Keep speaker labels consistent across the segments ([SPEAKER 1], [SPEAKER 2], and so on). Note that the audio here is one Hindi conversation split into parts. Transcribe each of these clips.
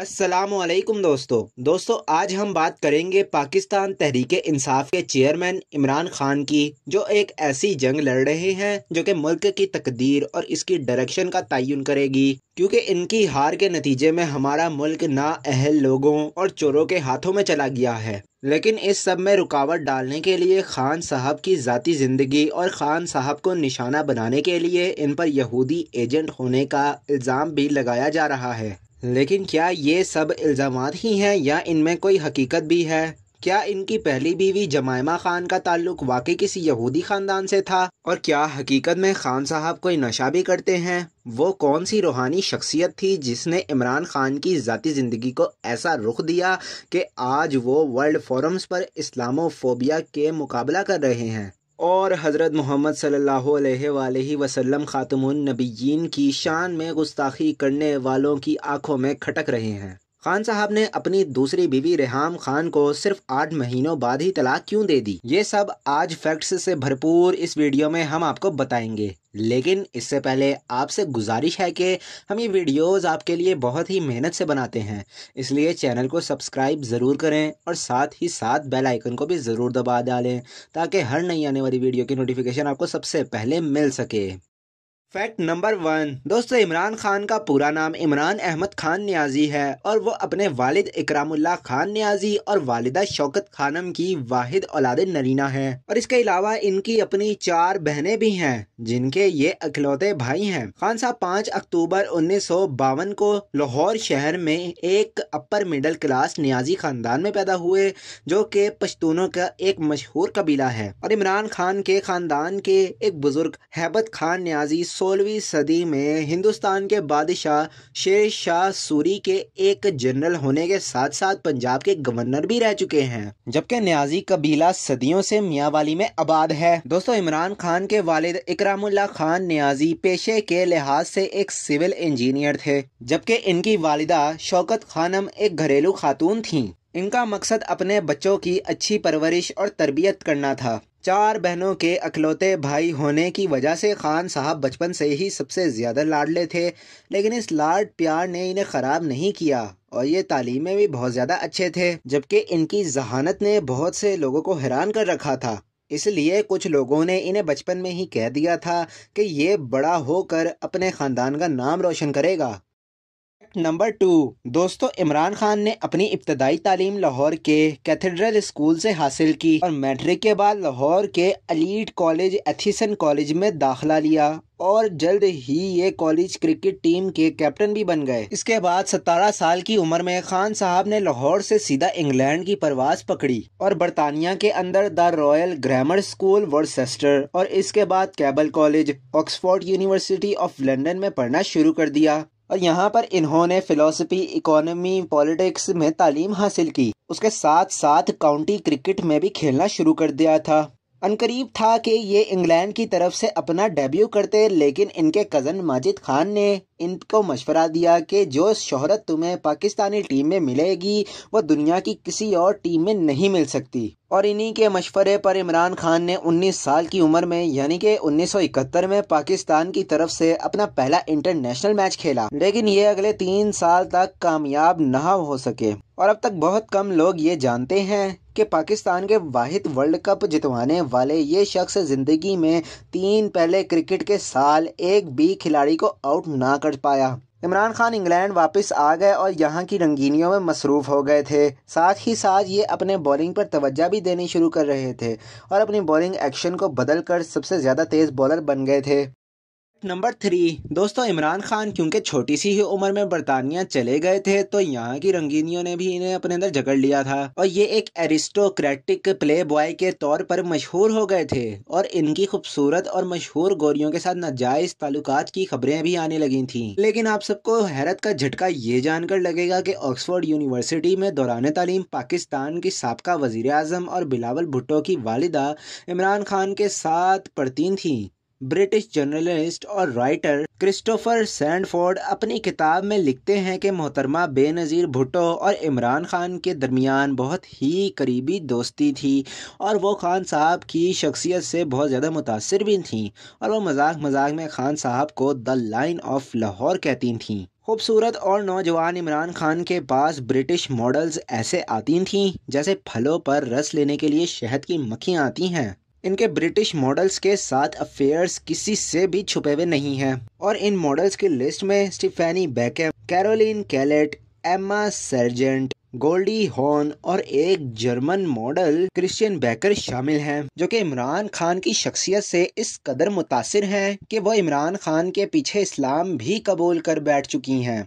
[SPEAKER 1] असलम दोस्तों दोस्तों आज हम बात करेंगे पाकिस्तान तहरीक इंसाफ के चेयरमैन इमरान खान की जो एक ऐसी जंग लड़ रहे हैं जो कि मुल्क की तकदीर और इसकी डायरेक्शन का तयन करेगी क्योंकि इनकी हार के नतीजे में हमारा मुल्क अहल लोगों और चोरों के हाथों में चला गया है लेकिन इस सब में रुकावट डालने के लिए खान साहब की ज़ाती ज़िंदगी और खान साहब को निशाना बनाने के लिए इन पर यहूदी एजेंट होने का इल्ज़ाम भी लगाया जा रहा है लेकिन क्या ये सब इल्ज़ाम ही हैं या इनमें कोई हकीकत भी है क्या इनकी पहली बीवी जमायमा खान का ताल्लुक वाकई किसी यहूदी खानदान से था और क्या हकीकत में खान साहब कोई नशा भी करते हैं वो कौन सी रूहानी शख्सियत थी जिसने इमरान खान की ज़ाती ज़िंदगी को ऐसा रुख दिया कि आज वो वर्ल्ड फोरम्स पर इस्लामोफोबिया के मुकाबला कर रहे हैं और हज़रत मोहम्मद सल्ला वसलम ख़ातमनबीन की शान में गुस्ताखी करने वालों की आँखों में खटक रहे हैं खान साहब ने अपनी दूसरी बीवी रेहाम खान को सिर्फ आठ महीनों बाद ही तलाक क्यों दे दी ये सब आज फैक्ट्स से भरपूर इस वीडियो में हम आपको बताएंगे लेकिन इससे पहले आपसे गुजारिश है कि हम ये वीडियोस आपके लिए बहुत ही मेहनत से बनाते हैं इसलिए चैनल को सब्सक्राइब ज़रूर करें और साथ ही साथ बेल आइकन को भी ज़रूर दबा डालें ताकि हर नई आने वाली वीडियो की नोटिफिकेशन आपको सबसे पहले मिल सके फैक्ट नंबर वन दोस्तों इमरान खान का पूरा नाम इमरान अहमद खान न्याजी है और वो अपने वालिद इकरामुल्ला खान न्याजी और वालिदा शौकत खानम की वाहिद औलाद नरीना है और इसके अलावा इनकी अपनी चार बहनें भी हैं जिनके ये अखलौते भाई हैं खान साहब पाँच अक्टूबर उन्नीस को लाहौर शहर में एक अपर मिडल क्लास न्याजी खानदान में पैदा हुए जो के पश्तूनों का एक मशहूर कबीला है और इमरान खान के खानदान के एक बुजुर्ग हैबत खान न्याजी सोलहवीं सदी में हिंदुस्तान के बादशाह शेर शाह सूरी के एक जनरल होने के साथ साथ पंजाब के गवर्नर भी रह चुके हैं जबकि न्याजी कबीला सदियों से मियावाली में आबाद है दोस्तों इमरान खान के वालिद इकरामुल्ला खान न्याजी पेशे के लिहाज से एक सिविल इंजीनियर थे जबकि इनकी वालिदा शौकत खानम एक घरेलू खातून थी इनका मकसद अपने बच्चों की अच्छी परवरिश और तरबियत करना था चार बहनों के अखलौते भाई होने की वजह से खान साहब बचपन से ही सबसे ज़्यादा लाडले थे लेकिन इस लाड प्यार ने इन्हें ख़राब नहीं किया और ये तालीम में भी बहुत ज़्यादा अच्छे थे जबकि इनकी जहानत ने बहुत से लोगों को हैरान कर रखा था इसलिए कुछ लोगों ने इन्हें बचपन में ही कह दिया था कि ये बड़ा होकर अपने ख़ानदान का नाम रोशन करेगा फैक्ट नंबर टू दोस्तों इमरान खान ने अपनी इब्तदाई तालीम लाहौर के कैथेड्रल स्कूल से हासिल की और मैट्रिक के बाद लाहौर के अलीट कॉलेज एथिसन कॉलेज में दाखला लिया और जल्द ही ये कॉलेज क्रिकेट टीम के कैप्टन भी बन गए इसके बाद 17 साल की उम्र में खान साहब ने लाहौर से सीधा इंग्लैंड की परवास पकड़ी और बरतानिया के अंदर the royal grammar school Worcester और इसके बाद Keble college Oxford university of London में पढ़ना शुरू कर दिया और यहाँ पर इन्होंने फिलोसफी इकोनॉमी पॉलिटिक्स में तालीम हासिल की उसके साथ साथ काउंटी क्रिकेट में भी खेलना शुरू कर दिया था अनकरीब था कि ये इंग्लैंड की तरफ से अपना डेब्यू करते लेकिन इनके कज़न माजिद खान ने इनको मशवरा दिया कि जो शोहरत तुम्हें पाकिस्तानी टीम में मिलेगी वो दुनिया की किसी और टीम में नहीं मिल सकती और इन्हीं के मशवरे पर इमरान खान ने 19 साल की उम्र में यानी कि 1971 में पाकिस्तान की तरफ से अपना पहला इंटरनेशनल मैच खेला लेकिन ये अगले तीन साल तक कामयाब न हो सके और अब तक बहुत कम लोग ये जानते हैं कि पाकिस्तान के वाहिद वर्ल्ड कप जितवाने वाले ये शख्स ज़िंदगी में तीन पहले क्रिकेट के साल एक भी खिलाड़ी को आउट ना कर पाया इमरान खान इंग्लैंड वापस आ गए और यहाँ की रंगीनियों में मसरूफ़ हो गए थे साथ ही साथ ये अपने बॉलिंग पर तवज्जा भी देनी शुरू कर रहे थे और अपनी बॉलिंग एक्शन को बदल कर सबसे ज़्यादा तेज़ बॉलर बन गए थे फैक्ट नंबर थ्री दोस्तों इमरान खान क्योंकि छोटी सी ही उम्र में बरतानिया चले गए थे तो यहाँ की रंगीनियों ने भी इन्हें अपने अंदर जकड़ लिया था और ये एक एरिस्टोक्रेटिक प्ले बॉय के तौर पर मशहूर हो गए थे और इनकी खूबसूरत और मशहूर गोरियों के साथ नाजायज ताल्लुक की खबरें भी आने लगी थी लेकिन आप सबको हैरत का झटका ये जानकर लगेगा की ऑक्सफोर्ड यूनिवर्सिटी में दौरान तालीम पाकिस्तान की सबका वजीर अजम और बिलावल भुट्टो की वालिदा इमरान खान के साथ पढ़ती थी ब्रिटिश जर्नलिस्ट और राइटर क्रिस्टोफर सैंडफोर्ड अपनी किताब में लिखते हैं कि मोहतरमा बेनज़ीर भुट्टो और इमरान खान के दरमियान बहुत ही करीबी दोस्ती थी और वो खान साहब की शख्सियत से बहुत ज़्यादा मुतासर भी थीं और वो मजाक मजाक में खान साहब को द लाइन ऑफ लाहौर कहती थीं खूबसूरत और नौजवान इमरान खान के पास ब्रिटिश मॉडल्स ऐसे आती थीं जैसे फलों पर रस लेने के लिए शहद की मक्खियाँ आती हैं इनके ब्रिटिश मॉडल्स के साथ अफेयर्स किसी से भी छुपे हुए नहीं हैं और इन मॉडल्स की लिस्ट में Stephanie Beckham Caroline Kellett Emma Sergeant Goldie Hawn और एक जर्मन मॉडल क्रिश्चियन बैकर शामिल हैं जो कि इमरान खान की शख्सियत से इस कदर मुतासर हैं कि वो इमरान खान के पीछे इस्लाम भी कबूल कर बैठ चुकी हैं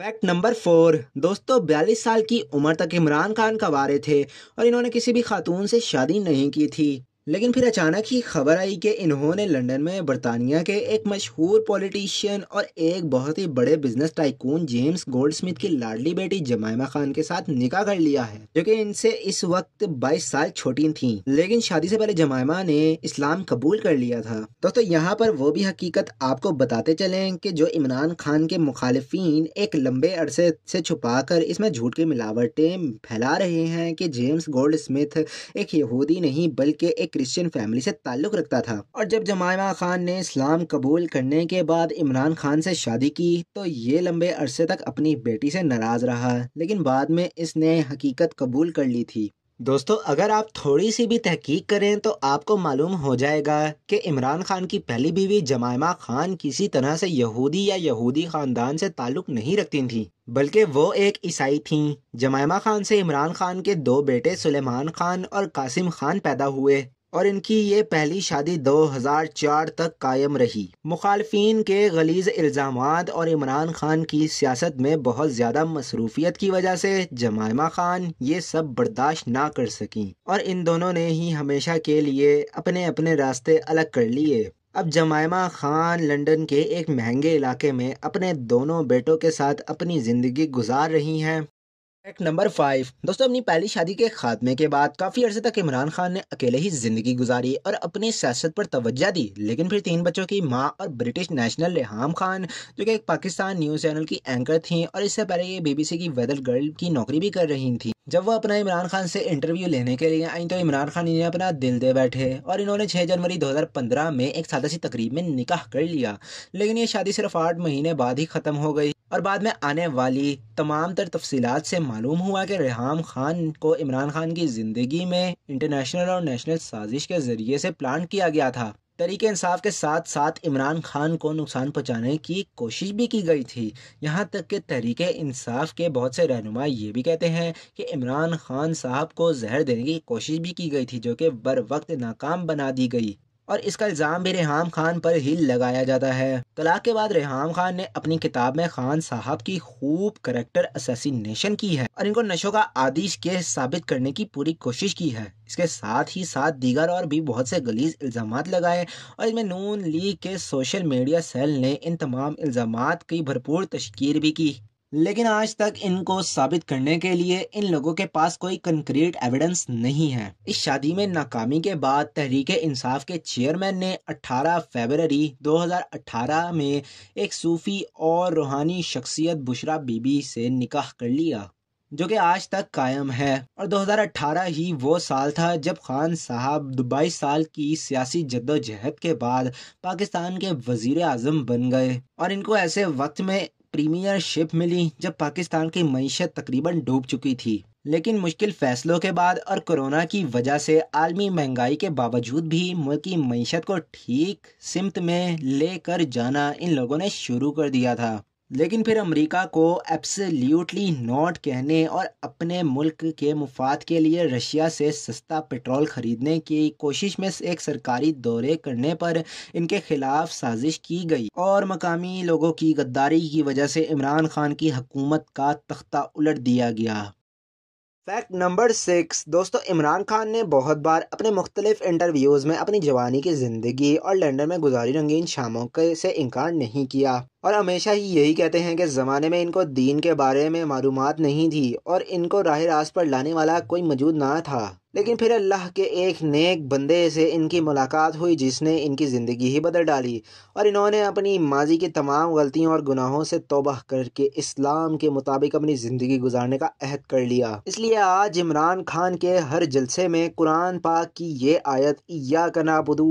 [SPEAKER 1] फैक्ट नंबर फोर दोस्तों बयालीस साल की उम्र तक इमरान खान कवारे थे और इन्होंने किसी भी खातून से शादी नहीं की थी लेकिन फिर अचानक ही खबर आई कि इन्होंने लंदन में बरतानिया के एक मशहूर पॉलिटिशियन और एक बहुत ही बड़े बिजनेस टाइकून जेम्स गोल्डस्मिथ की लाडली बेटी जमायमा खान के साथ निकाह कर लिया है जो कि इनसे इस वक्त 22 साल छोटी थीं लेकिन शादी से पहले जमायमा ने इस्लाम कबूल कर लिया था दोस्तों यहाँ पर वो भी हकीकत आपको बताते चले की जो इमरान खान के मुखालफिन एक लंबे अरसे से छुपा कर इसमें झूठ की मिलावटें फैला रहे हैं की जेम्स गोल्ड एक यहूदी नहीं बल्कि एक क्रिश्चियन फैमिली से ताल्लुक़ रखता था और जब जमायमा खान ने इस्लाम कबूल करने के बाद इमरान खान से शादी की तो ये लंबे अरसे तक अपनी बेटी से नाराज़ रहा लेकिन बाद में इसने हकीकत कबूल कर ली थी दोस्तों अगर आप थोड़ी सी भी तहकीक करें तो आपको मालूम हो जाएगा कि इमरान खान की पहली बीवी जमायमा खान किसी तरह से यहूदी या यहूदी ख़ानदान से ताल्लुक़ नहीं रखती थी बल्कि वो एक ईसाई थीं। जमायमा खान से इमरान खान के दो बेटे सुलेमान खान और कासिम खान पैदा हुए और इनकी ये पहली शादी 2004 तक कायम रही मुखालफन के गलीज इल्ज़ाम और इमरान खान की सियासत में बहुत ज़्यादा मसरूफियत की वजह से जमायमा खान ये सब बर्दाश्त ना कर सकें और इन दोनों ने ही हमेशा के लिए अपने अपने रास्ते अलग कर लिए अब जमायमा खान लंदन के एक महंगे इलाके में अपने दोनों बेटों के साथ अपनी ज़िंदगी गुजार रही हैं फैक्ट नंबर फाइव दोस्तों अपनी पहली शादी के खात्मे के बाद काफ़ी अर्से तक इमरान खान ने अकेले ही जिंदगी गुजारी और अपनी सियासत पर तवज्जा दी लेकिन फिर तीन बच्चों की माँ और ब्रिटिश नेशनल रेहाम खान जो कि एक पाकिस्तान न्यूज़ चैनल की एंकर थीं और इससे पहले ये बीबीसी की वेदर गर्ल की नौकरी भी कर रही थी जब वह अपना इमरान खान से इंटरव्यू लेने के लिए आई तो इमरान खान इन्हें अपना दिल दे बैठे और इन्होंने 6 जनवरी 2015 में एक सादा सी तकरीब में निकाह कर लिया लेकिन ये शादी सिर्फ आठ महीने बाद ही ख़त्म हो गई और बाद में आने वाली तमाम तर तफसीत से मालूम हुआ कि रेहम खान को इमरान खान की ज़िंदगी में इंटरनेशनल और नेशनल साजिश के ज़रिए से प्लान किया गया था तरीके इंसाफ के साथ साथ इमरान खान को नुकसान पहुंचाने की कोशिश भी की गई थी यहाँ तक कि तरीके इंसाफ के बहुत से रहनुमा ये भी कहते हैं कि इमरान खान साहब को जहर देने की कोशिश भी की गई थी जो कि बर वक्त नाकाम बना दी गई और इसका इल्ज़ाम भी रेहाम खान पर ही लगाया जाता है तलाक के बाद रेहाम खान ने अपनी किताब में खान साहब की खूब करेक्टर असेसिनेशन की है और इनको नशों का आदिश के साबित करने की पूरी कोशिश की है इसके साथ ही साथ दीगर और भी बहुत से गलीज इल्ज़ाम लगाए और इसमें नून लीग के सोशल मीडिया सेल ने इन तमाम इल्ज़ाम की भरपूर तशकीर भी की लेकिन आज तक इनको साबित करने के लिए इन लोगों के पास कोई कंक्रीट एविडेंस नहीं है इस शादी में नाकामी के बाद तहरीक इंसाफ के चेयरमैन ने 18 फरवरी 2018 में एक सूफी और रूहानी शख्सियत बुशरा बीबी से निकाह कर लिया जो कि आज तक कायम है और 2018 ही वो साल था जब खान साहब दुबई साल की सियासी जद्दोजहद के बाद पाकिस्तान के वजीर आजम बन गए और इनको ऐसे वक्त में प्रीमियरशिप मिली जब पाकिस्तान की मीशत तकरीबन डूब चुकी थी लेकिन मुश्किल फैसलों के बाद और कोरोना की वजह से आलमी महंगाई के बावजूद भी मुल्क की मीशत को ठीक सिमत में लेकर जाना इन लोगों ने शुरू कर दिया था लेकिन फिर अमेरिका को एब्सोल्युटली नॉट कहने और अपने मुल्क के मुफाद के लिए रशिया से सस्ता पेट्रोल ख़रीदने की कोशिश में एक सरकारी दौरे करने पर इनके खिलाफ साजिश की गई और मकामी लोगों की गद्दारी की वजह से इमरान खान की हकूमत का तख्ता उलट दिया गया फैक्ट नंबर सिक्स दोस्तों इमरान खान ने बहुत बार अपने मुख्तलिफ इंटरव्यूज़ में अपनी जवानी की ज़िंदगी और लंदन में गुजारी रंगीन शामों के से इनकार नहीं किया और हमेशा ही यही कहते हैं कि ज़माने में इनको दीन के बारे में मालूम नहीं थी और इनको राह रास्त पर लाने वाला कोई मौजूद ना था लेकिन फिर अल्लाह के एक नेक बंदे से इनकी मुलाकात हुई जिसने इनकी ज़िंदगी ही बदल डाली और इन्होंने अपनी माजी की तमाम गलतियों और गुनाहों से तोबह करके इस्लाम के मुताबिक अपनी ज़िंदगी गुजारने का अहद कर लिया इसलिए आज इमरान खान के हर जलसे में कुरान पाक की ये आयत या कना बुदू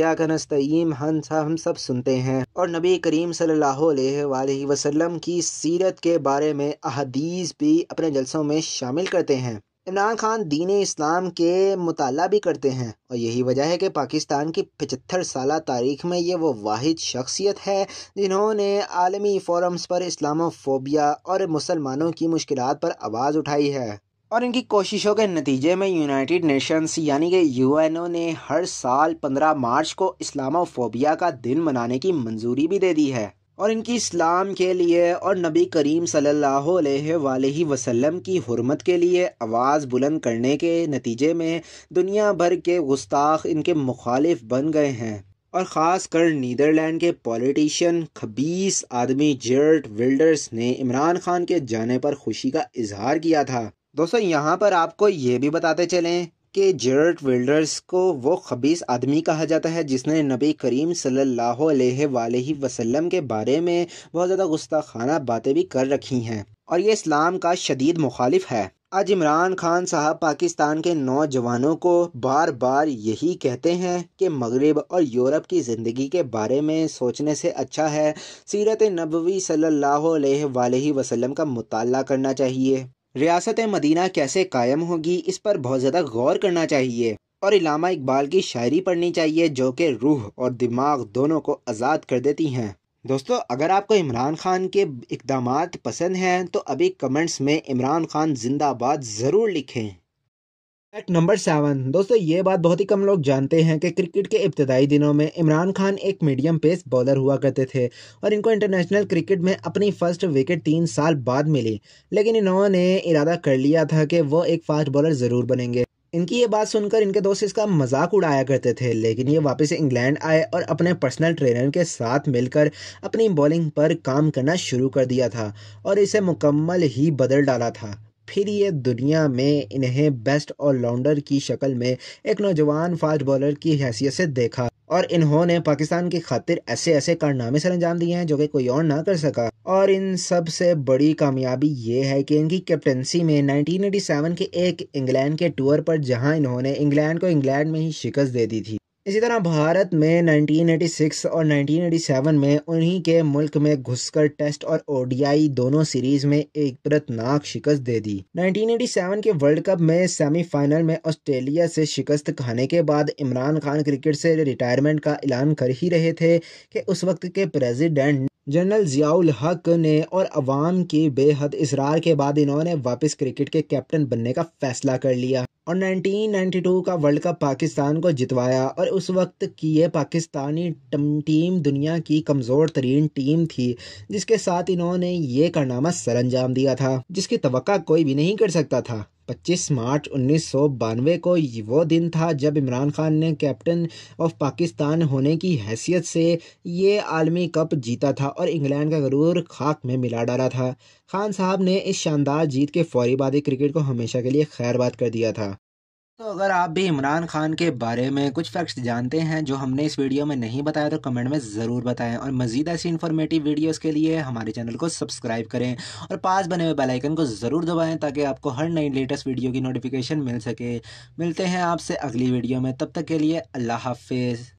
[SPEAKER 1] या कनस्तम हम सब सुनते हैं और नबी करीम सल्ला वसल्लम की सीरत के बारे में अहदीस भी अपने जलसों में शामिल करते हैं इमरान खान दीन इस्लाम के मुताला भी करते हैं और यही वजह है कि पाकिस्तान की पचहत्तर साल तारीख में ये वो वाद शख्सियत है जिन्होंने आलमी फोरम्स पर इस्लामोफोबिया और मुसलमानों की मुश्किल पर आवाज़ उठाई है और इनकी कोशिशों के नतीजे में यूनाइटेड नेशंस यानी कि यूएनओ ने हर साल 15 मार्च को इस्लामोफोबिया का दिन मनाने की मंजूरी भी दे दी है और इनकी इस्लाम के लिए और नबी करीम सल्लल्लाहु अलैहि वसल्लम की हरमत के लिए आवाज़ बुलंद करने के नतीजे में दुनिया भर के गुस्ताख इनके मुखालिफ बन गए हैं और ख़ास कर नीदरलैंड के पॉलिटिशियन खबीस आदमी जर्ट विल्डर्स ने इमरान खान के जाने पर खुशी का इजहार किया था दोस्तों यहाँ पर आपको ये भी बताते चलें कि जेरट विल्डर्स को वो खबीस आदमी कहा जाता है जिसने नबी करीम सल्लल्लाहु अलैहि वसल्लम के बारे में बहुत ज़्यादा गुस्ताखाना बातें भी कर रखी हैं और ये इस्लाम का शदीद मुखालिफ है आज इमरान खान साहब पाकिस्तान के नौजवानों को बार बार यही कहते हैं कि मगरब और यूरोप की ज़िंदगी के बारे में सोचने से अच्छा है सीरत नबवी सल्लल्लाहु अलैहि वसल्लम का मुताला करना चाहिए रियासत मदीना कैसे कायम होगी इस पर बहुत ज़्यादा गौर करना चाहिए और इलामा इकबाल की शायरी पढ़नी चाहिए जो कि रूह और दिमाग दोनों को आज़ाद कर देती हैं दोस्तों अगर आपको इमरान खान के इकदाम पसंद हैं तो अभी कमेंट्स में इमरान खान जिंदाबाद ज़रूर लिखें फैक्ट नंबर सेवन दोस्तों ये बात बहुत ही कम लोग जानते हैं कि क्रिकेट के इब्तदाई दिनों में इमरान खान एक मीडियम पेस बॉलर हुआ करते थे और इनको इंटरनेशनल क्रिकेट में अपनी फर्स्ट विकेट तीन साल बाद मिली लेकिन इन्होंने इरादा कर लिया था कि वो एक फास्ट बॉलर ज़रूर बनेंगे इनकी ये बात सुनकर इनके दोस्त इसका मजाक उड़ाया करते थे लेकिन ये वापस इंग्लैंड आए और अपने पर्सनल ट्रेनर के साथ मिलकर अपनी बॉलिंग पर काम करना शुरू कर दिया था और इसे मुकम्मल ही बदल डाला था फिर ये दुनिया में इन्हें बेस्ट ऑलराउंडर की शक्ल में एक नौजवान फास्ट बॉलर की हैसियत से देखा और इन्होंने पाकिस्तान की खातिर ऐसे ऐसे कारनामे सर अंजाम दिए हैं जो कि कोई और ना कर सका और इन सबसे बड़ी कामयाबी ये है कि इनकी कैप्टनसी में 1987 के एक इंग्लैंड के टूर पर जहां इन्होंने इंग्लैंड को इंग्लैंड में ही शिकस्त दे दी थी इसी तरह भारत में 1986 और 1987 में उन्हीं के मुल्क में घुसकर टेस्ट और ओडीआई दोनों सीरीज में एक प्रतनाक शिकस्त दे दी 1987 के वर्ल्ड कप में सेमीफाइनल में ऑस्ट्रेलिया से शिकस्त खाने के बाद इमरान खान क्रिकेट से रिटायरमेंट का ऐलान कर ही रहे थे कि उस वक्त के प्रेसिडेंट जनरल ज़ियाउल हक ने और अवाम के बेहद इसरार के बाद इन्होंने वापस क्रिकेट के कैप्टन बनने का फैसला कर लिया और 1992 का वर्ल्ड कप पाकिस्तान को जितवाया और उस वक्त की ये पाकिस्तानी टीम दुनिया की कमज़ोर तरीन टीम थी जिसके साथ इन्होंने ये कारनामा सर अंजाम दिया था जिसकी तो कोई भी नहीं कर सकता था 25 मार्च उन्नीस को वो दिन था जब इमरान खान ने कैप्टन ऑफ पाकिस्तान होने की हैसियत से ये आलमी कप जीता था और इंग्लैंड का गरूर खाक में मिला डाला था खान साहब ने इस शानदार जीत के फौरी बाद क्रिकेट को हमेशा के लिए खैरबाद कर दिया था तो अगर आप भी इमरान खान के बारे में कुछ फैक्ट्स जानते हैं जो हमने इस वीडियो में नहीं बताया तो कमेंट में ज़रूर बताएं और मज़ीद ऐसी इन्फॉर्मेटिव वीडियोस के लिए हमारे चैनल को सब्सक्राइब करें और पास बने हुए बेल आइकन को ज़रूर दबाएं ताकि आपको हर नई लेटेस्ट वीडियो की नोटिफिकेशन मिल सके मिलते हैं आपसे अगली वीडियो में तब तक के लिए अल्लाह हाफिज़